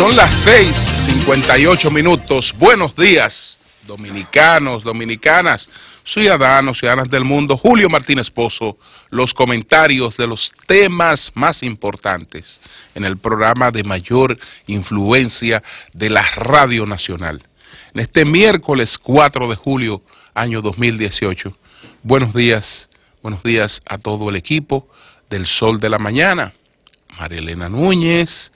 Son las 6:58 minutos. Buenos días, dominicanos, dominicanas, ciudadanos, ciudadanas del mundo. Julio Martínez Pozo, los comentarios de los temas más importantes en el programa de mayor influencia de la Radio Nacional. En este miércoles 4 de julio, año 2018. Buenos días, buenos días a todo el equipo del Sol de la Mañana. María Elena Núñez,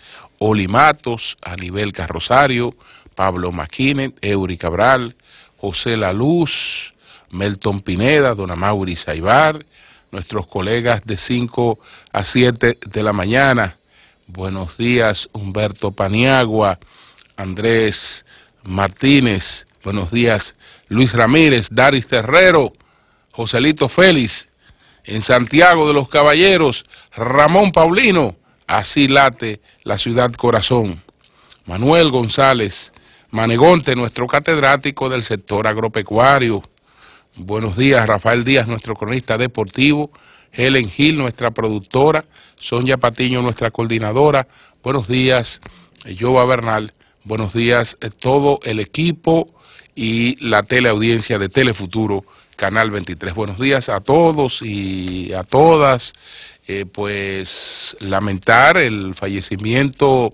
Olimatos, Anibel Carrosario, Pablo Maquinen, Eury Cabral, José La Luz, Melton Pineda, Dona Mauri Saibar, nuestros colegas de 5 a 7 de la mañana. Buenos días, Humberto Paniagua, Andrés Martínez, buenos días, Luis Ramírez, Daris Terrero, Joselito Félix, en Santiago de los Caballeros, Ramón Paulino, Así late la ciudad corazón. Manuel González Manegonte, nuestro catedrático del sector agropecuario. Buenos días, Rafael Díaz, nuestro cronista deportivo. Helen Gil, nuestra productora. Sonia Patiño, nuestra coordinadora. Buenos días, Jova Bernal. Buenos días, eh, todo el equipo y la teleaudiencia de Telefuturo Canal 23. Buenos días a todos y a todas. Eh, pues lamentar el fallecimiento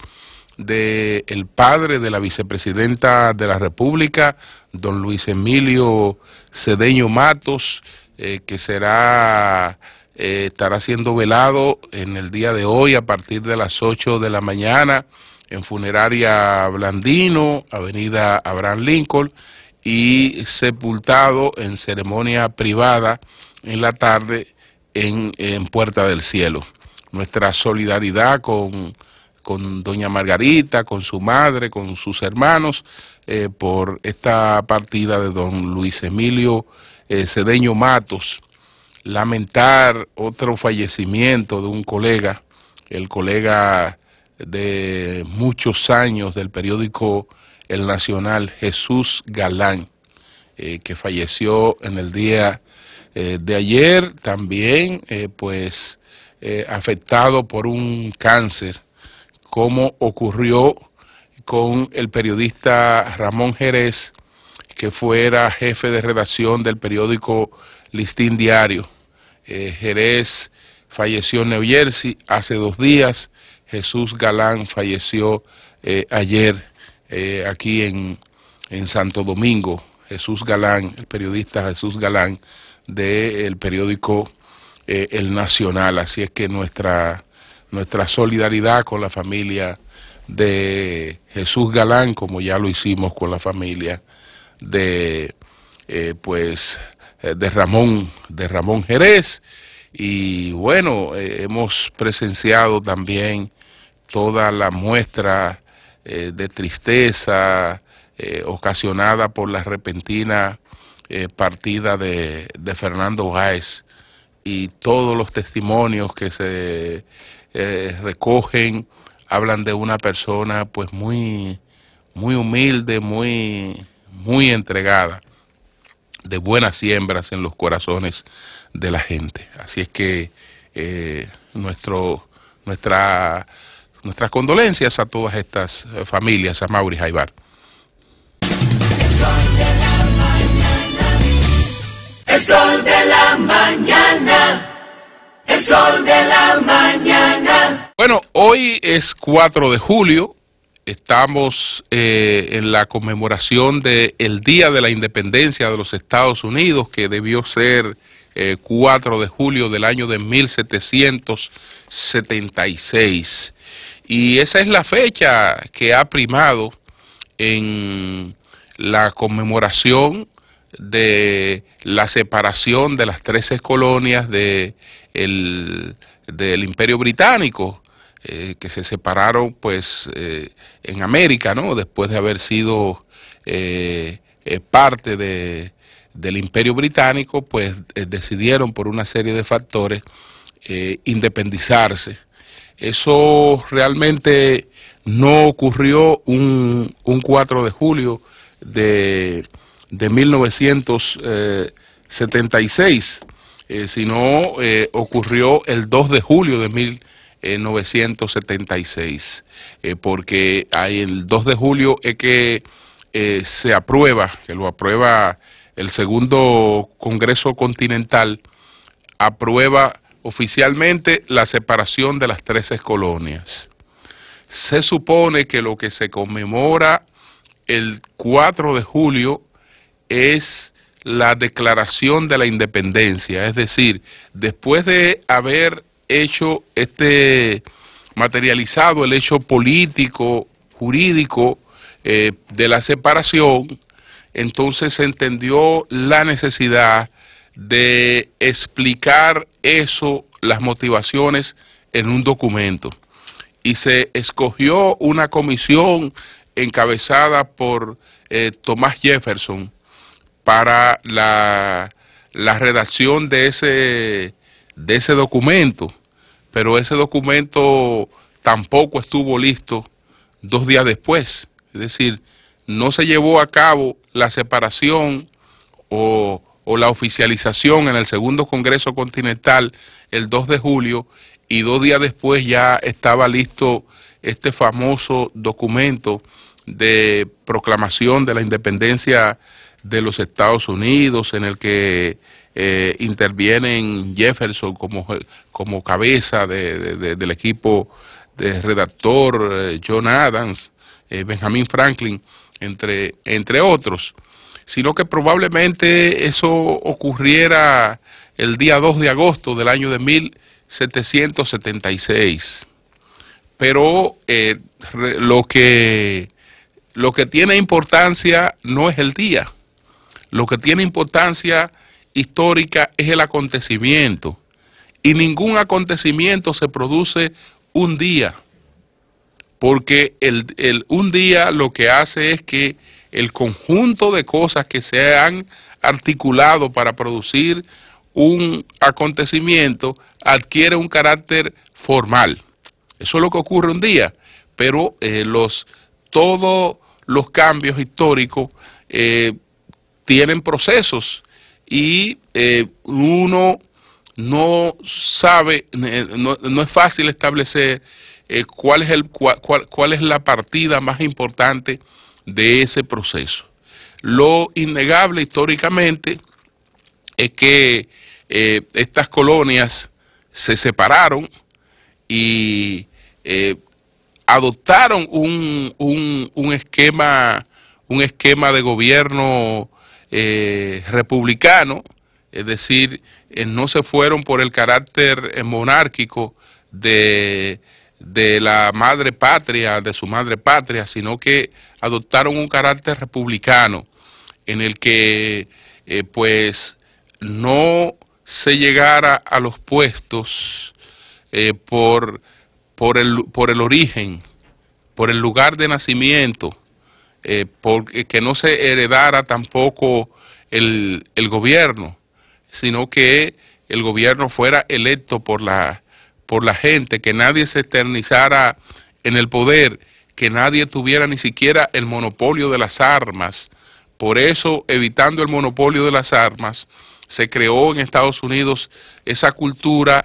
del el padre de la vicepresidenta de la República, don Luis Emilio Cedeño Matos, eh, que será eh, estará siendo velado en el día de hoy a partir de las 8 de la mañana en funeraria Blandino, avenida Abraham Lincoln y sepultado en ceremonia privada en la tarde en, Puerta del Cielo. Nuestra solidaridad con, doña Margarita, con su madre, con sus hermanos, eh, por esta partida de don Luis Emilio eh, Cedeño Matos. Lamentar otro fallecimiento de un colega, el colega de muchos años del periódico el nacional Jesús Galán, eh, que falleció en el día eh, de ayer, también eh, pues afectado por un cáncer, como ocurrió con el periodista Ramón Jerez, que fuera jefe de redacción del periódico Listín Diario. Jerez falleció en New Jersey hace dos días, Jesús Galán falleció ayer eh, aquí en, Santo Domingo, Jesús Galán, el periodista Jesús Galán del periódico eh, El Nacional. Así es que nuestra, nuestra solidaridad con la familia de Jesús Galán, como ya lo hicimos con la familia de, eh, pues, de Ramón, de Ramón Jerez. Y bueno, hemos presenciado también toda la muestra eh, de tristeza eh, ocasionada por la repentina eh, partida de, de Fernando Gáez y todos los testimonios que se recogen hablan de una persona pues muy, muy humilde, muy, muy entregada, de buenas siembras en los corazones de la gente. Así es que nuestro, nuestra Nuestras condolencias a todas estas eh, familias, a Mauri Jaibar. El sol de la mañana. El sol de la mañana. Bueno, hoy es 4 de julio. Estamos eh, en la conmemoración del Día de la Independencia de los Estados Unidos, que debió ser 4 eh, de julio del año de 1776. Y esa es la fecha que ha primado en la conmemoración de la separación de las 13 colonias de del Imperio Británico, eh, que se separaron pues eh, en América, ¿no? Después de haber sido eh, parte de, del Imperio Británico, pues decidieron por una serie de factores independizarse eso realmente no ocurrió un, 4 de julio de, 1976, eh, eh, sino eh, ocurrió el 2 de julio de 1976, porque hay el 2 de julio es que se aprueba, que lo aprueba el segundo Congreso Continental, aprueba oficialmente la separación de las 13 colonias. Se supone que lo que se conmemora el 4 de julio es la declaración de la independencia, es decir, después de haber hecho este materializado el hecho político, jurídico eh, de la separación, entonces se entendió la necesidad de explicar eso, las motivaciones, en un documento. Y se escogió una comisión encabezada por eh, Tomás Jefferson para la, la redacción de ese, de ese documento, pero ese documento tampoco estuvo listo dos días después. Es decir, no se llevó a cabo la separación o o la oficialización en el segundo Congreso Continental el 2 de julio y dos días después ya estaba listo este famoso documento de proclamación de la independencia de los Estados Unidos en el que eh, intervienen Jefferson como, como cabeza del equipo de redactor eh, John Adams, eh, Benjamin Franklin, entre, entre otros sino que probablemente eso ocurriera el día 2 de agosto del año de 1776. Pero eh, lo, que, lo que tiene importancia no es el día, lo que tiene importancia histórica es el acontecimiento. Y ningún acontecimiento se produce un día, porque el, un día lo que hace es que el conjunto de cosas que se han articulado para producir un acontecimiento adquiere un carácter formal. Eso es lo que ocurre un día, pero eh, los, todos los cambios históricos eh, tienen procesos y eh, uno no sabe, no, es fácil establecer cuál, es cuál es la partida más importante de ese proceso. Lo innegable históricamente es que eh, estas colonias se separaron y eh, adoptaron un, esquema, un esquema de gobierno eh, republicano, es decir, no se fueron por el carácter monárquico de de la madre patria, de su madre patria, sino que adoptaron un carácter republicano en el que eh, pues no se llegara a los puestos eh, por, por, el, por el origen, por el lugar de nacimiento, eh, porque que no se heredara tampoco el gobierno, sino que el gobierno fuera electo por la por la gente, que nadie se eternizara en el poder, que nadie tuviera ni siquiera el monopolio de las armas. Por eso, evitando el monopolio de las armas, se creó en Estados Unidos esa cultura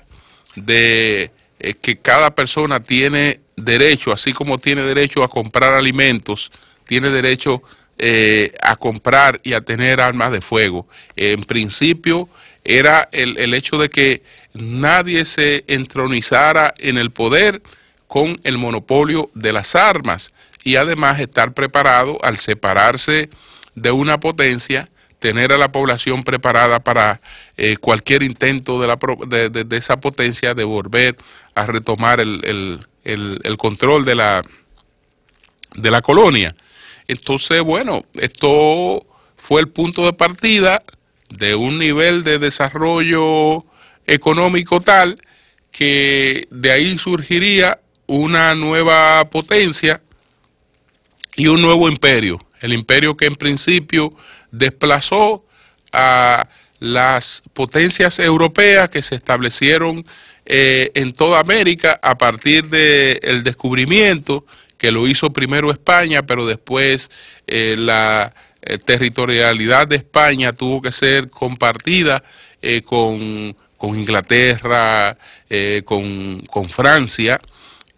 de eh, que cada persona tiene derecho, así como tiene derecho a comprar alimentos, tiene derecho eh, a comprar y a tener armas de fuego. En principio era el, el hecho de que nadie se entronizara en el poder con el monopolio de las armas y además estar preparado al separarse de una potencia, tener a la población preparada para eh, cualquier intento de, la, esa potencia de volver a retomar el, el control de la, de la colonia. Entonces, bueno, esto fue el punto de partida de un nivel de desarrollo económico tal que de ahí surgiría una nueva potencia y un nuevo imperio, el imperio que en principio desplazó a las potencias europeas que se establecieron eh, en toda América a partir del descubrimiento que lo hizo primero España, pero después eh, la eh, territorialidad de España tuvo que ser compartida con con Inglaterra, eh, con, Francia,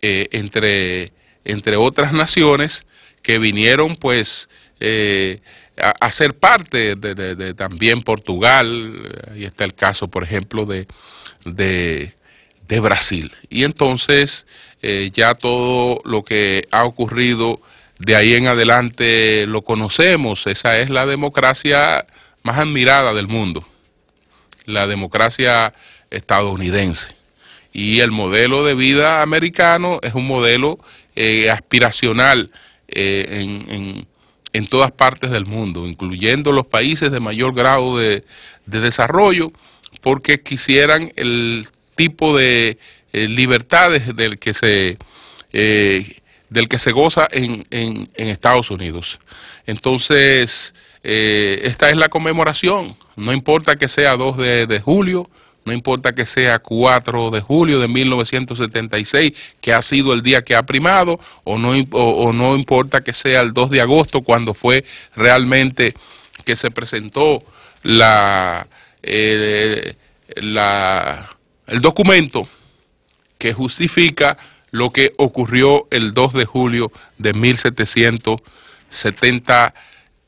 eh, entre, entre otras naciones que vinieron pues eh, a, ser parte de, de, también Portugal, y está el caso por ejemplo de, de Brasil. Y entonces ya todo lo que ha ocurrido de ahí en adelante lo conocemos, esa es la democracia más admirada del mundo la democracia estadounidense. Y el modelo de vida americano es un modelo eh, aspiracional eh, en, en, en, todas partes del mundo, incluyendo los países de mayor grado de, de desarrollo, porque quisieran el tipo de eh, libertades del que se del que se goza en, en Estados Unidos. Entonces, eh, esta es la conmemoración, no importa que sea 2 de, julio, no importa que sea 4 de julio de 1976, que ha sido el día que ha primado, o no, no importa que sea el 2 de agosto, cuando fue realmente que se presentó la, eh, el documento que justifica lo que ocurrió el 2 de julio de 1776.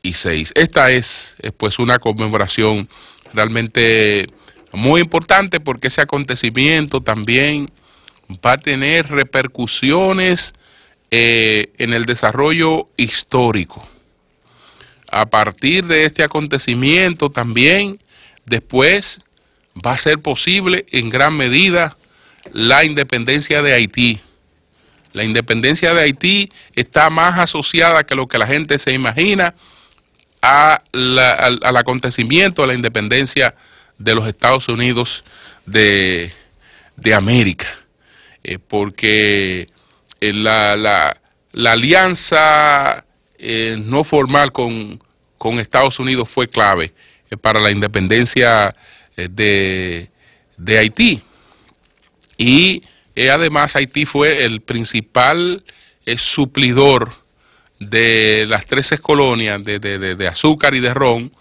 6. Esta es, eh, pues una conmemoración realmente muy importante porque ese acontecimiento también va a tener repercusiones eh, en el desarrollo histórico. A partir de este acontecimiento también, después va a ser posible en gran medida la independencia de Haití. La independencia de Haití está más asociada que lo que la gente se imagina al, acontecimiento de la independencia de los Estados Unidos de, América, eh, porque eh, la, la, alianza eh, no formal con, con, Estados Unidos fue clave para la independencia de, de, Haití. Y además Haití fue el principal suplidor de las 13 colonias de, de, azúcar y de ron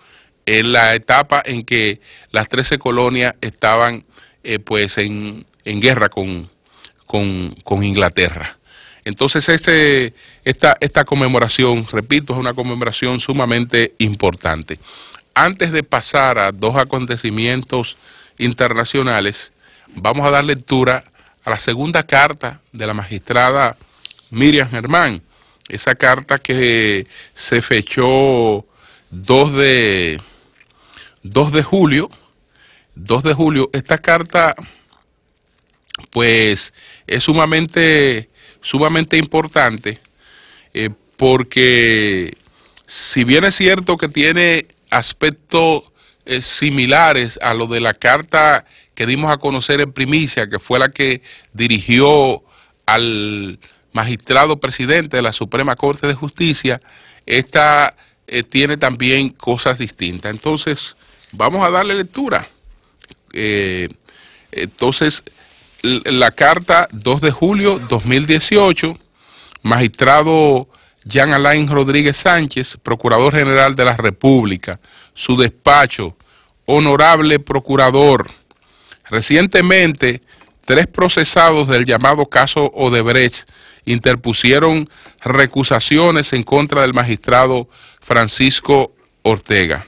en la etapa en que las 13 colonias estaban eh, pues en, en guerra con, con, Inglaterra. Entonces este, esta, esta conmemoración, repito, es una conmemoración sumamente importante. Antes de pasar a dos acontecimientos internacionales, vamos a dar lectura a la segunda carta de la magistrada Miriam Germán, esa carta que se fechó 2 de, 2 de julio, 2 de julio, esta carta pues es sumamente, sumamente importante eh, porque si bien es cierto que tiene aspectos eh, similares a lo de la carta que dimos a conocer en primicia, que fue la que dirigió al magistrado presidente de la Suprema Corte de Justicia, esta eh, tiene también cosas distintas. Entonces, vamos a darle lectura. Eh, entonces, la carta 2 de julio 2018, magistrado Jean Alain Rodríguez Sánchez, Procurador General de la República, su despacho, honorable procurador. Recientemente, tres procesados del llamado caso Odebrecht interpusieron recusaciones en contra del magistrado Francisco Ortega.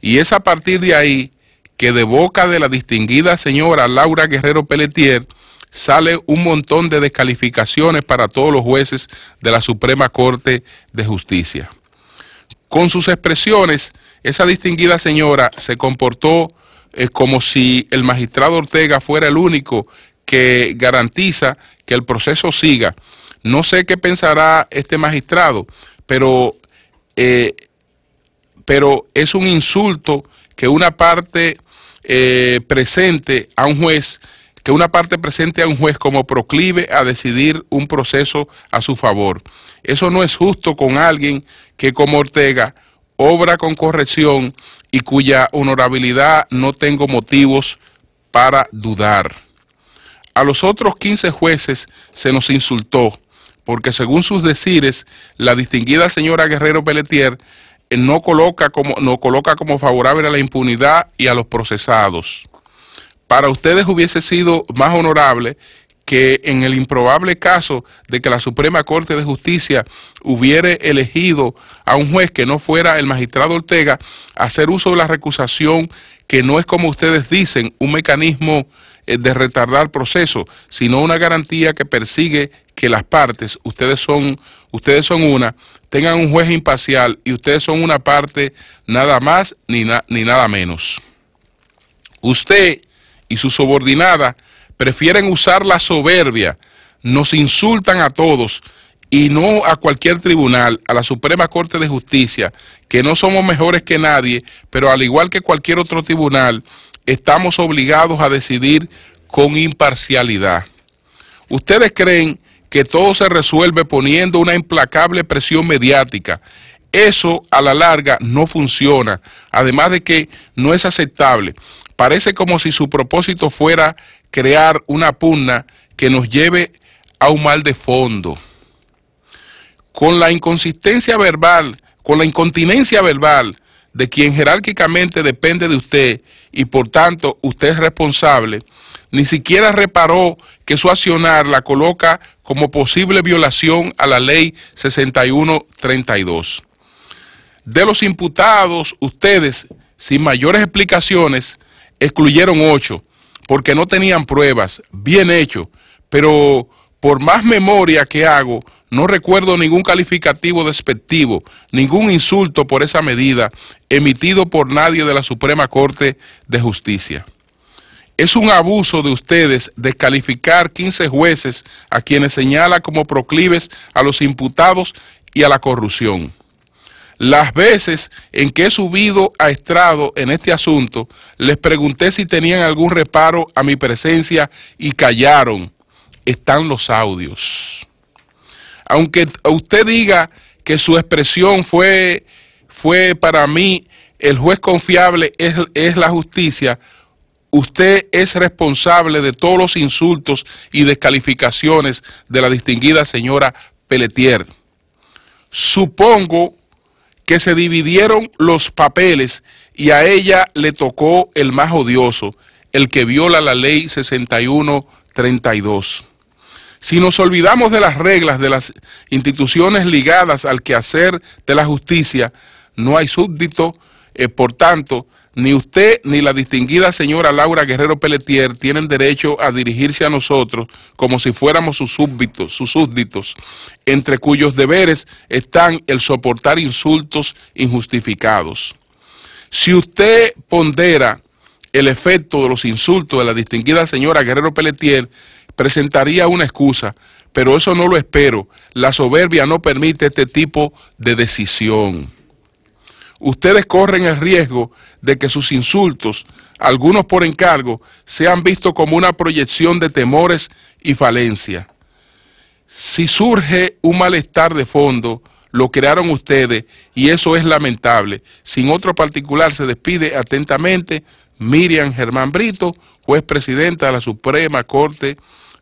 Y es a partir de ahí que de boca de la distinguida señora Laura Guerrero Pelletier sale un montón de descalificaciones para todos los jueces de la Suprema Corte de Justicia. Con sus expresiones, esa distinguida señora se comportó eh, como si el magistrado Ortega fuera el único que garantiza que el proceso siga no sé qué pensará este magistrado, pero, eh, pero es un insulto que una parte eh, presente a un juez, que una parte presente a un juez como proclive a decidir un proceso a su favor. Eso no es justo con alguien que como Ortega obra con corrección y cuya honorabilidad no tengo motivos para dudar. A los otros 15 jueces se nos insultó, porque según sus decires, la distinguida señora Guerrero Pelletier eh, no coloca como, no coloca como favorable a la impunidad y a los procesados. Para ustedes hubiese sido más honorable que en el improbable caso de que la Suprema Corte de Justicia hubiere elegido a un juez que no fuera el magistrado Ortega, hacer uso de la recusación, que no es como ustedes dicen, un mecanismo eh, de retardar el proceso, sino una garantía que persigue que las partes, ustedes son, ustedes son una, tengan un juez imparcial y ustedes son una parte nada más ni, ni nada menos. Usted y su subordinada prefieren usar la soberbia, nos insultan a todos y no a cualquier tribunal, a la Suprema Corte de Justicia, que no somos mejores que nadie, pero al igual que cualquier otro tribunal, estamos obligados a decidir con imparcialidad. ¿Ustedes creen que todo se resuelve poniendo una implacable presión mediática? Eso a la larga no funciona, además de que no es aceptable. Parece como si su propósito fuera crear una pugna que nos lleve a un mal de fondo. Con la inconsistencia verbal, con la incontinencia verbal, de quien jerárquicamente depende de usted y por tanto usted es responsable, ni siquiera reparó que su accionar la coloca como posible violación a la ley 6132. De los imputados, ustedes, sin mayores explicaciones, excluyeron ocho, porque no tenían pruebas, bien hecho, pero por más memoria que hago, no recuerdo ningún calificativo despectivo, ningún insulto por esa medida emitido por nadie de la Suprema Corte de Justicia. Es un abuso de ustedes descalificar 15 jueces a quienes señala como proclives a los imputados y a la corrupción. Las veces en que he subido a estrado en este asunto, les pregunté si tenían algún reparo a mi presencia y callaron. Están los audios. Aunque usted diga que su expresión fue, fue para mí el juez confiable es, es la justicia, usted es responsable de todos los insultos y descalificaciones de la distinguida señora Pelletier. Supongo que se dividieron los papeles y a ella le tocó el más odioso, el que viola la ley 6132. Si nos olvidamos de las reglas de las instituciones ligadas al quehacer de la justicia, no hay súbdito, eh, por tanto, ni usted ni la distinguida señora Laura Guerrero Pelletier tienen derecho a dirigirse a nosotros como si fuéramos sus súbditos, sus súbditos, entre cuyos deberes están el soportar insultos injustificados. Si usted pondera el efecto de los insultos de la distinguida señora Guerrero Pelletier, presentaría una excusa, pero eso no lo espero. La soberbia no permite este tipo de decisión. Ustedes corren el riesgo de que sus insultos, algunos por encargo, sean vistos como una proyección de temores y falencia. Si surge un malestar de fondo, lo crearon ustedes y eso es lamentable. Sin otro particular, se despide atentamente Miriam Germán Brito, juez presidenta de la Suprema Corte,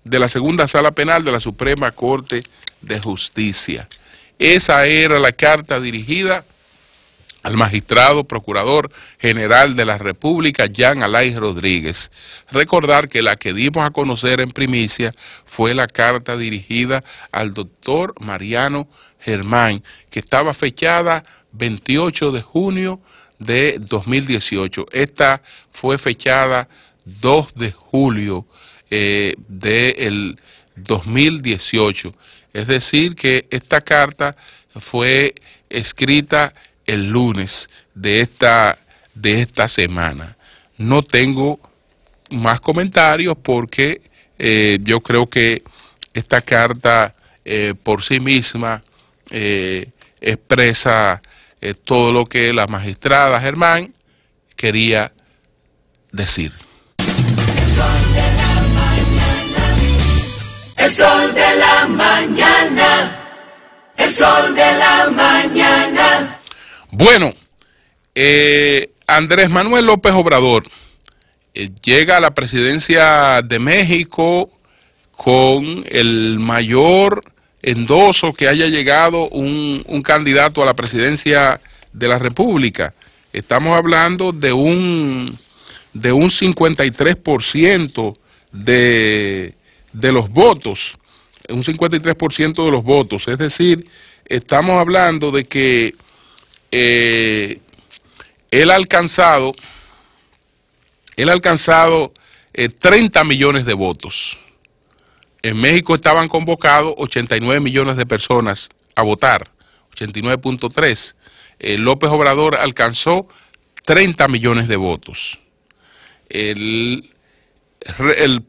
de la Segunda Sala Penal de la Suprema Corte de Justicia. Esa era la carta dirigida al magistrado procurador general de la República, Jean Alay Rodríguez. Recordar que la que dimos a conocer en primicia fue la carta dirigida al doctor Mariano Germán, que estaba fechada 28 de junio de 2018. Esta fue fechada 2 de julio eh, del de 2018. Es decir, que esta carta fue escrita el lunes de esta, de esta semana. No tengo más comentarios porque eh, yo creo que esta carta eh, por sí misma expresa es eh, todo lo que la magistrada Germán quería decir. El sol de la mañana. El sol de la mañana. El sol de la mañana. Bueno, eh, Andrés Manuel López Obrador eh, llega a la presidencia de México con el mayor endoso que haya llegado un, candidato a la presidencia de la República. Estamos hablando de un, de un 53% de, de los votos, un 53% de los votos. Es decir, estamos hablando de que eh, él ha alcanzado, él ha alcanzado 30 eh, millones de votos. En México estaban convocados 89 millones de personas a votar, 89.3. Eh, López Obrador alcanzó 30 millones de votos. El,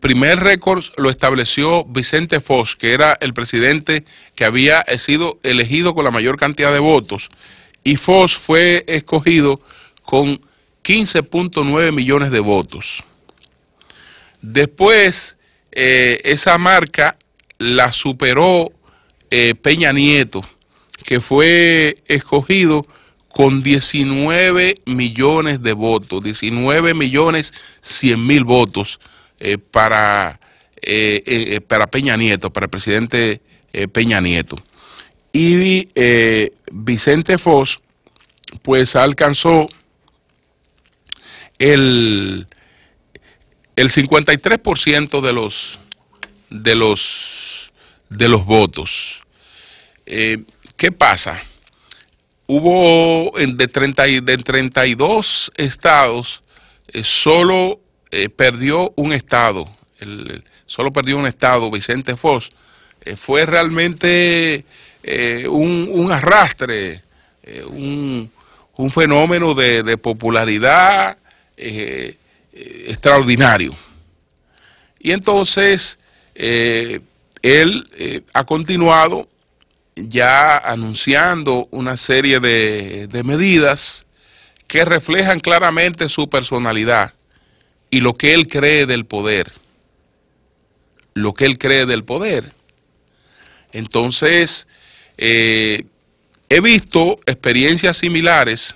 primer récord lo estableció Vicente Fox, que era el presidente que había sido elegido con la mayor cantidad de votos. Y Fox fue escogido con 15.9 millones de votos. Después eh, esa marca la superó eh, Peña Nieto, que fue escogido con 19 millones de votos, 19 millones 100 mil votos eh, para, para Peña Nieto, para el presidente Peña Nieto. Y Vicente Foss, pues alcanzó el el 53% de los, de los, de los votos. Eh, ¿Qué pasa? Hubo de, 30, de 32 estados, eh, solo eh, perdió un estado, solo perdió un estado, Vicente Fox. fue realmente un, un, arrastre, un, un, fenómeno de, popularidad. Eh, extraordinario. Y entonces eh, él eh, ha continuado ya anunciando una serie de, medidas que reflejan claramente su personalidad y lo que él cree del poder. Lo que él cree del poder. Entonces, he visto experiencias similares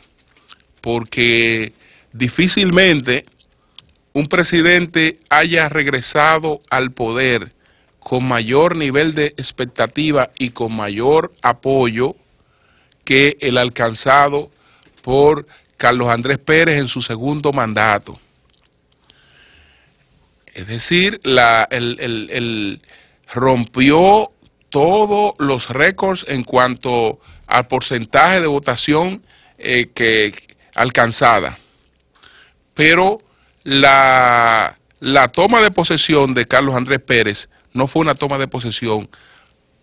porque difícilmente un presidente haya regresado al poder con mayor nivel de expectativa y con mayor apoyo que el alcanzado por Carlos Andrés Pérez en su segundo mandato. Es decir, él rompió todos los récords en cuanto al porcentaje de votación eh, que, alcanzada. Pero la, toma de posesión de Carlos Andrés Pérez no fue una toma de posesión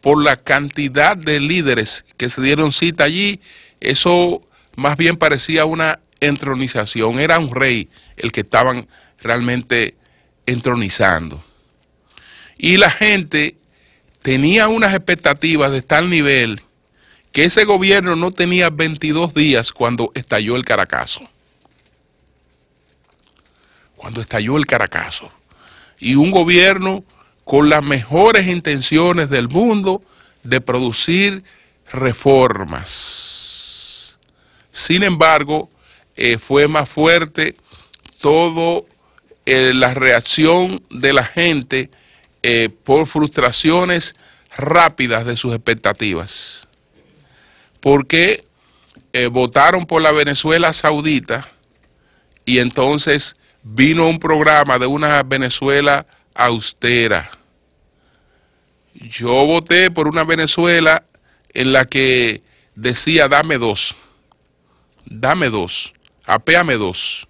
por la cantidad de líderes que se dieron cita allí, eso más bien parecía una entronización, era un rey el que estaban realmente entronizando. Y la gente tenía unas expectativas de tal nivel que ese gobierno no tenía 22 días cuando estalló el Caracazo cuando estalló el Caracazo. Y un gobierno con las mejores intenciones del mundo de producir reformas. Sin embargo, eh, fue más fuerte todo eh, la reacción de la gente eh, por frustraciones rápidas de sus expectativas. Porque votaron por la Venezuela saudita y entonces vino un programa de una Venezuela austera. Yo voté por una Venezuela en la que decía, dame dos, dame dos, apéame dos.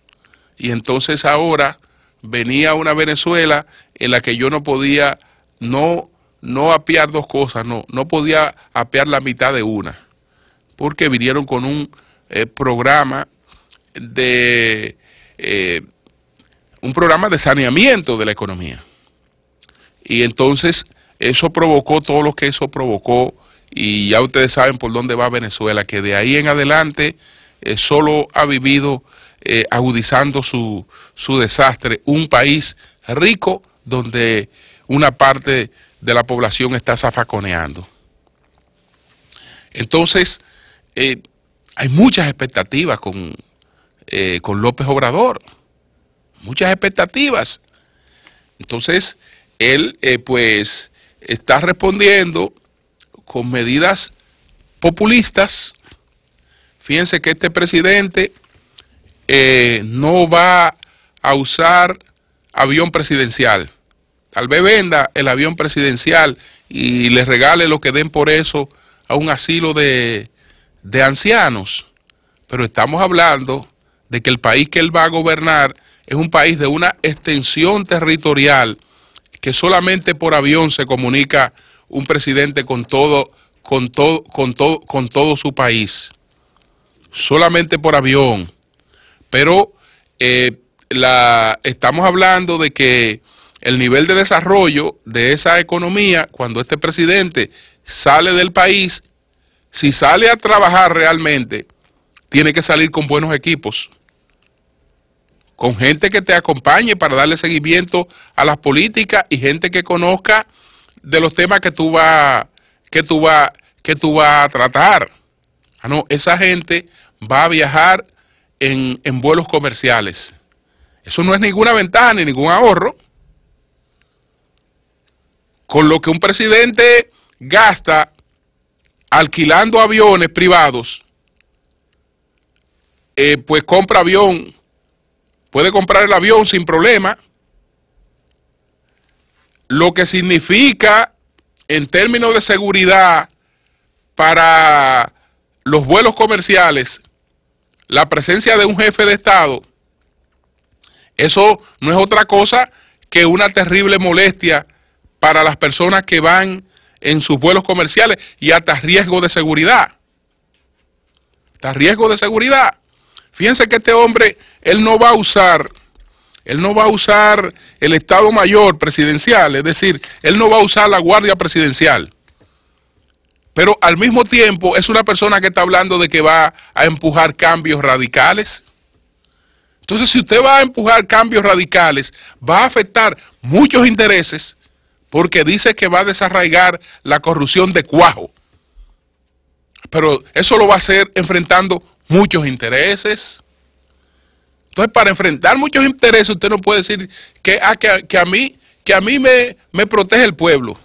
Y entonces ahora venía una Venezuela en la que yo no podía, no, no apear dos cosas, no, no podía apear la mitad de una, porque vinieron con un eh, programa de eh, un programa de saneamiento de la economía. Y entonces eso provocó todo lo que eso provocó y ya ustedes saben por dónde va Venezuela, que de ahí en adelante eh, solo ha vivido eh, agudizando su, desastre un país rico donde una parte de la población está zafaconeando. Entonces, eh, hay muchas expectativas con, con López Obrador muchas expectativas. Entonces, él eh, pues está respondiendo con medidas populistas. Fíjense que este presidente eh, no va a usar avión presidencial. Tal vez venda el avión presidencial y le regale lo que den por eso a un asilo de, de ancianos. Pero estamos hablando de que el país que él va a gobernar es un país de una extensión territorial que solamente por avión se comunica un presidente con todo, con todo, con todo, con todo su país. Solamente por avión. Pero eh, estamos hablando de que el nivel de desarrollo de esa economía, cuando este presidente sale del país, si sale a trabajar realmente, tiene que salir con buenos equipos con gente que te acompañe para darle seguimiento a las políticas y gente que conozca de los temas que tú vas que tú va, que tú a tratar. Ah, no, esa gente va a viajar en, vuelos comerciales. Eso no es ninguna ventaja ni ningún ahorro. Con lo que un presidente gasta alquilando aviones privados, eh, pues compra avión Puede comprar el avión sin problema. Lo que significa en términos de seguridad para los vuelos comerciales, la presencia de un jefe de Estado, eso no es otra cosa que una terrible molestia para las personas que van en sus vuelos comerciales y hasta riesgo de seguridad. Hasta riesgo de seguridad. Fíjense que este hombre él no va a usar, él no va a usar el Estado Mayor presidencial, es decir, él no va a usar la Guardia Presidencial. Pero al mismo tiempo es una persona que está hablando de que va a empujar cambios radicales. Entonces, si usted va a empujar cambios radicales, va a afectar muchos intereses porque dice que va a desarraigar la corrupción de cuajo. Pero eso lo va a hacer enfrentando muchos intereses. Entonces, para enfrentar muchos intereses, usted no puede decir que, ah, que, a mí, que a mí me, me protege el pueblo.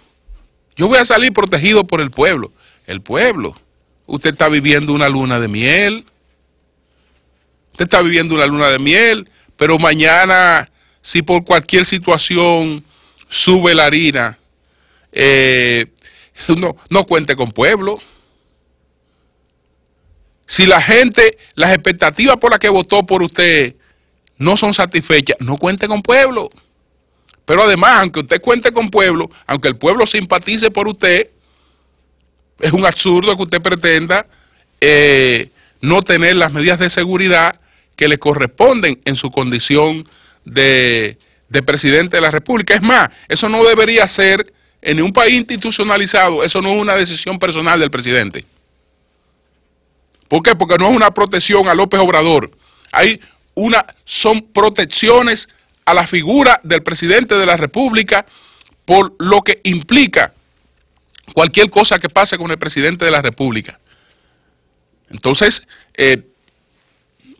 Yo voy a salir protegido por el pueblo. El pueblo. Usted está viviendo una luna de miel. Usted está viviendo una luna de miel, pero mañana, si por cualquier situación sube la harina, eh, no, no cuente con pueblo. Si la gente, las expectativas por las que votó por usted no son satisfechas, no cuente con pueblo. Pero además, aunque usted cuente con pueblo, aunque el pueblo simpatice por usted, es un absurdo que usted pretenda eh, no tener las medidas de seguridad que le corresponden en su condición de, de presidente de la República. Es más, eso no debería ser en un país institucionalizado, eso no es una decisión personal del presidente. ¿Por qué? Porque no es una protección a López Obrador. Hay una, son protecciones a la figura del presidente de la República por lo que implica cualquier cosa que pase con el presidente de la República. Entonces, eh,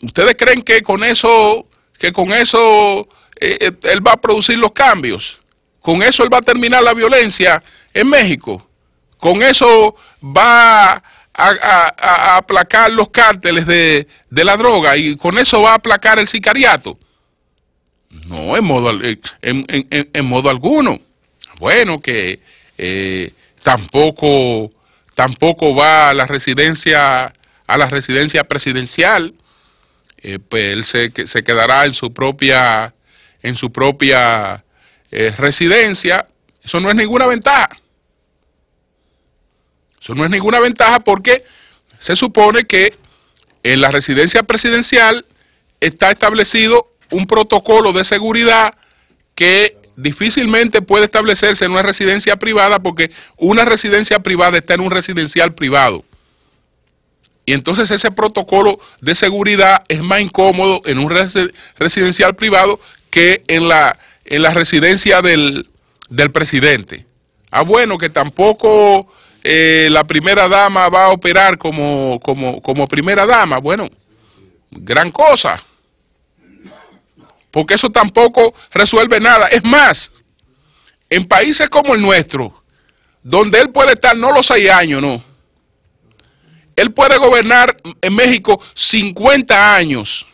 ¿ustedes creen que con eso, que con eso eh, eh, él va a producir los cambios? ¿Con eso él va a terminar la violencia en México? ¿Con eso va a...? a, aplacar los cárteles de, de, la droga y con eso va a aplacar el sicariato. No, en modo, eh, en, en, en modo alguno. Bueno, que eh, tampoco, tampoco va a la residencia, a la residencia presidencial. Eh, pues él se, quedará en su propia, en su propia residencia. Eso no es ninguna ventaja. Eso no es ninguna ventaja porque se supone que en la residencia presidencial está establecido un protocolo de seguridad que difícilmente puede establecerse en una residencia privada porque una residencia privada está en un residencial privado. Y entonces ese protocolo de seguridad es más incómodo en un residencial privado que en la, la residencia del, del presidente. Ah, bueno, que tampoco eh, la primera dama va a operar como, como, como primera dama. Bueno, gran cosa. Porque eso tampoco resuelve nada. Es más, en países como el nuestro, donde él puede estar no los seis años, no. Él puede gobernar en México 50 años,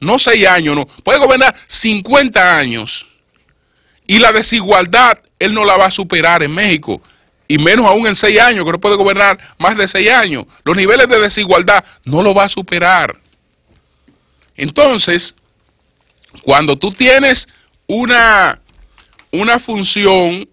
no seis años, no. Puede gobernar 50 años. Y la desigualdad él no la va a superar en México y menos aún en seis años, que no puede gobernar más de seis años. Los niveles de desigualdad no lo va a superar. Entonces, cuando tú tienes una, una función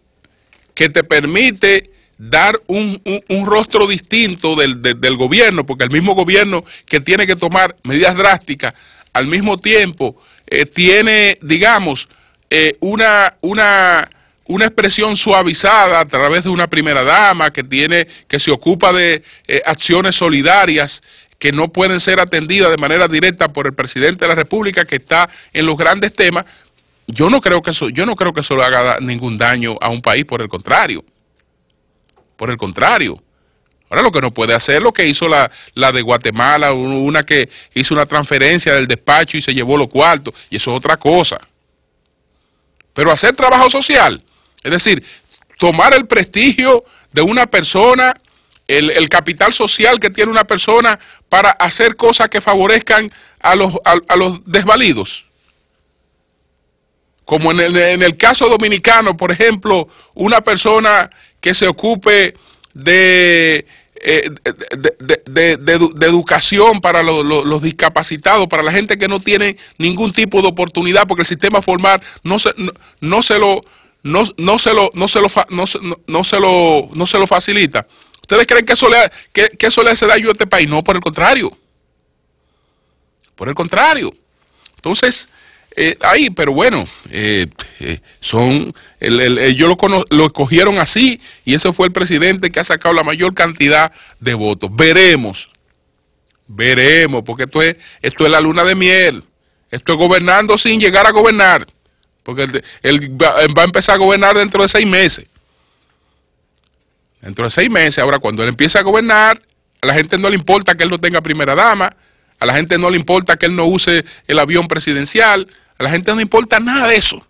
que te permite dar un, rostro distinto del, gobierno, porque el mismo gobierno que tiene que tomar medidas drásticas, al mismo tiempo eh, tiene, digamos, eh, una, una una expresión suavizada a través de una primera dama que tiene, que se ocupa de eh, acciones solidarias que no pueden ser atendidas de manera directa por el presidente de la República que está en los grandes temas, yo no creo que eso, yo no creo que eso le haga ningún daño a un país, por el contrario. Por el contrario. Ahora lo que no puede hacer lo que hizo la, la de Guatemala, una que hizo una transferencia del despacho y se llevó los cuartos, y eso es otra cosa. Pero hacer trabajo social, es decir, tomar el prestigio de una persona, el, capital social que tiene una persona para hacer cosas que favorezcan a los, a, los desvalidos. Como en el, caso dominicano, por ejemplo, una persona que se ocupe de eh, educación para los discapacitados, para la gente que no tiene ningún tipo de oportunidad, porque el sistema formal no se lo no, no, se lo, no, se lo, no, no, se lo, no se lo facilita. ¿Ustedes creen que eso, le, que, eso le hace daño a este país? No, por el contrario. Por el contrario. Entonces, eh, ahí, pero bueno, eh, eh, son, el, el, yo lo, lo escogieron así y ese fue el presidente que ha sacado la mayor cantidad de votos. Veremos, veremos, porque esto es, esto es la luna de miel. Estoy gobernando sin llegar a gobernar. Porque él, va a empezar a gobernar dentro de seis meses. Dentro de seis meses, ahora cuando él empiece a gobernar, a la gente no le importa que él no tenga primera dama, a la gente no le importa que él no use el avión presidencial, a la gente no le importa nada de eso.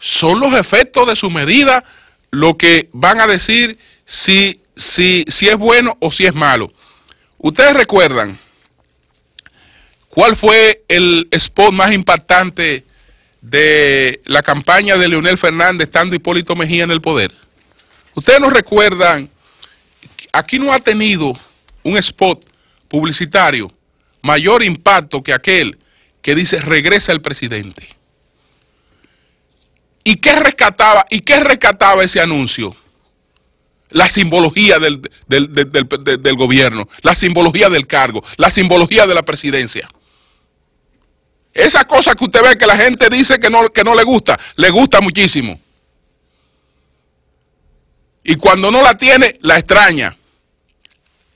Son los efectos de su medida lo que van a decir si, si, si es bueno o si es malo. Ustedes recuerdan cuál fue el spot más impactante de la campaña de Leonel Fernández estando Hipólito Mejía en el poder. Ustedes nos recuerdan, aquí no ha tenido un spot publicitario mayor impacto que aquel que dice regresa el presidente. ¿Y qué rescataba, y qué rescataba ese anuncio? La simbología del, del, del gobierno, la simbología del cargo, la simbología de la presidencia. Esa cosa que usted ve que la gente dice que no, le gusta, le gusta muchísimo. Y cuando no la tiene, la extraña.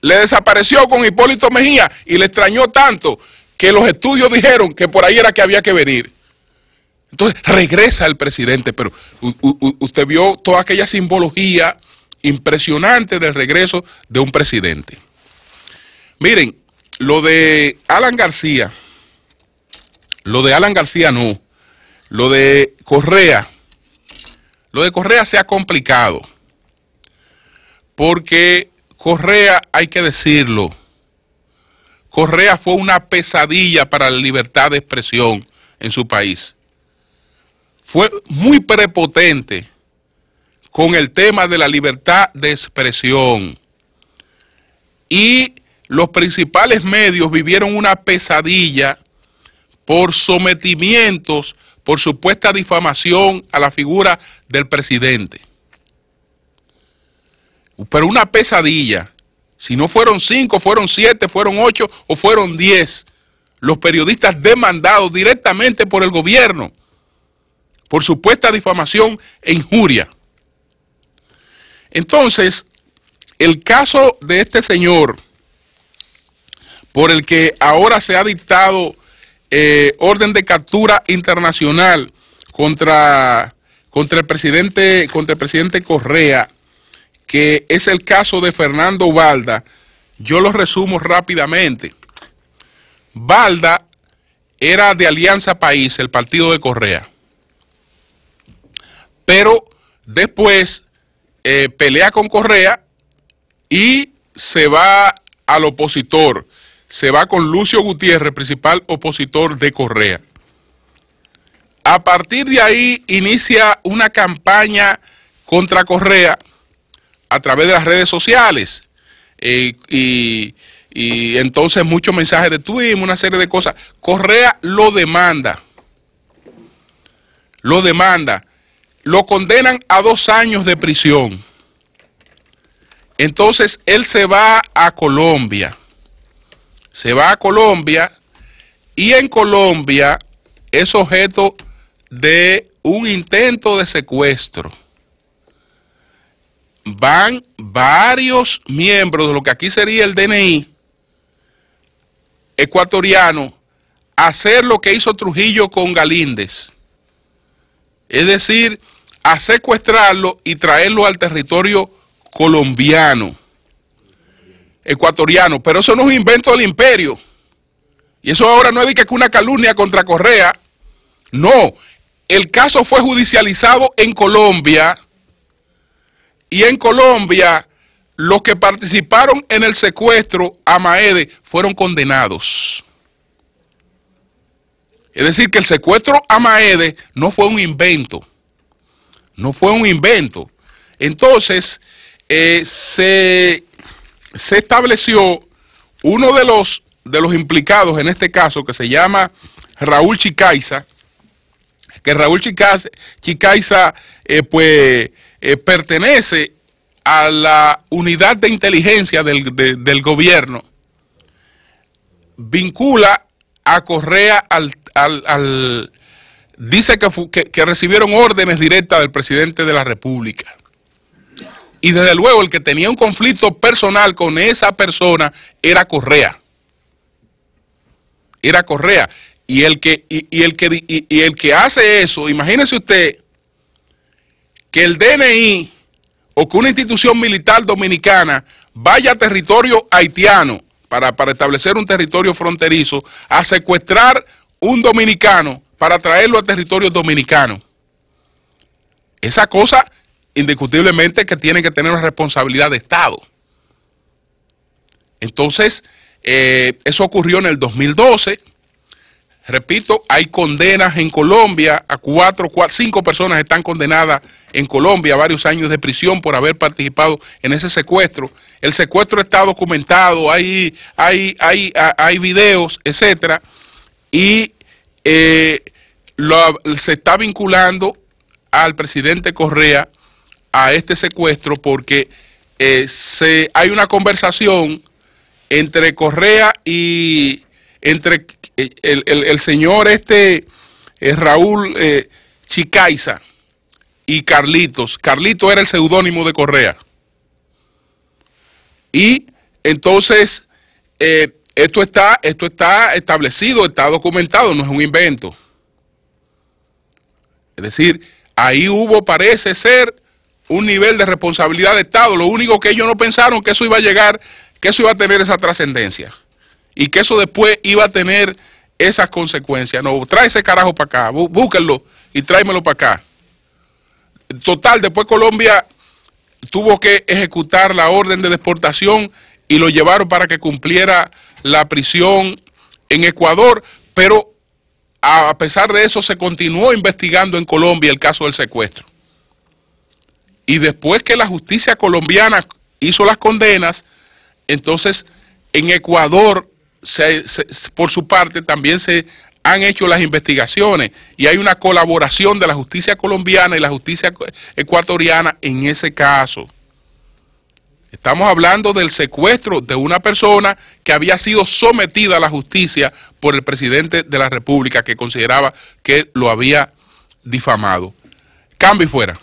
Le desapareció con Hipólito Mejía y le extrañó tanto que los estudios dijeron que por ahí era que había que venir. Entonces regresa el presidente, pero usted vio toda aquella simbología impresionante del regreso de un presidente. Miren, lo de Alan García lo de Alan García no. Lo de Correa. Lo de Correa se ha complicado. Porque Correa, hay que decirlo, Correa fue una pesadilla para la libertad de expresión en su país. Fue muy prepotente con el tema de la libertad de expresión. Y los principales medios vivieron una pesadilla por sometimientos, por supuesta difamación a la figura del presidente. Pero una pesadilla. Si no fueron cinco, fueron siete, fueron ocho o fueron diez los periodistas demandados directamente por el gobierno por supuesta difamación e injuria. Entonces, el caso de este señor, por el que ahora se ha dictado eh, orden de captura internacional contra, contra, el presidente, contra el presidente Correa, que es el caso de Fernando Valda. Yo lo resumo rápidamente. Valda era de Alianza País, el partido de Correa. Pero después eh, pelea con Correa y se va al opositor se va con Lucio Gutiérrez, principal opositor de Correa. A partir de ahí inicia una campaña contra Correa a través de las redes sociales. Eh, y, y, entonces muchos mensajes de Twitter, una serie de cosas. Correa lo demanda. Lo demanda. Lo condenan a dos años de prisión. Entonces él se va a Colombia se va a Colombia y en Colombia es objeto de un intento de secuestro. Van varios miembros de lo que aquí sería el DNI ecuatoriano a hacer lo que hizo Trujillo con Galíndez. Es decir, a secuestrarlo y traerlo al territorio colombiano ecuatoriano, pero eso no es un invento del imperio. Y eso ahora no es que una calumnia contra Correa. No, el caso fue judicializado en Colombia y en Colombia los que participaron en el secuestro a Maede fueron condenados. Es decir, que el secuestro a Maede no fue un invento. No fue un invento. Entonces, eh, se se estableció uno de los, de los implicados en este caso, que se llama Raúl Chicaiza, que Raúl Chicaiza, eh, pues, eh, pertenece a la unidad de inteligencia del, gobierno, vincula a Correa al, dice que, que recibieron órdenes directas del presidente de la República. Y desde luego el que tenía un conflicto personal con esa persona era Correa. Era Correa. Y el que, el y, el que hace eso, imagínese usted que el DNI o que una institución militar dominicana vaya a territorio haitiano para, para, establecer un territorio fronterizo, a secuestrar un dominicano para traerlo a territorio dominicano. Esa cosa indiscutiblemente que tienen que tener una responsabilidad de Estado. Entonces, eh, eso ocurrió en el 2012. Repito, hay condenas en Colombia, a cuatro, cinco personas están condenadas en Colombia a varios años de prisión por haber participado en ese secuestro. El secuestro está documentado, hay, hay, hay, hay videos, etcétera, y eh, se está vinculando al presidente Correa a este secuestro porque eh, se, hay una conversación entre Correa y entre eh, el, señor este eh, Raúl Chicaiza y Carlitos. Carlito era el seudónimo de Correa. Y entonces, esto, está, esto está establecido, está documentado, no es un invento. Es decir, ahí hubo, parece ser, un nivel de responsabilidad de Estado. Lo único que ellos no pensaron que eso iba a llegar, que eso iba a tener esa trascendencia y que eso después iba a tener esas consecuencias. No, trae ese carajo para acá, búsquenlo y tráemelo para acá. Total, después Colombia tuvo que ejecutar la orden de deportación y lo llevaron para que cumpliera la prisión en Ecuador, pero a pesar de eso se continuó investigando en Colombia el caso del secuestro. Y después que la justicia colombiana hizo las condenas, entonces en Ecuador, por su parte, también se han hecho las investigaciones y hay una colaboración de la justicia colombiana y la justicia ecuatoriana en ese caso. Estamos hablando del secuestro de una persona que había sido sometida a la justicia por el presidente de la República que consideraba que lo había difamado. Cambio y fuera.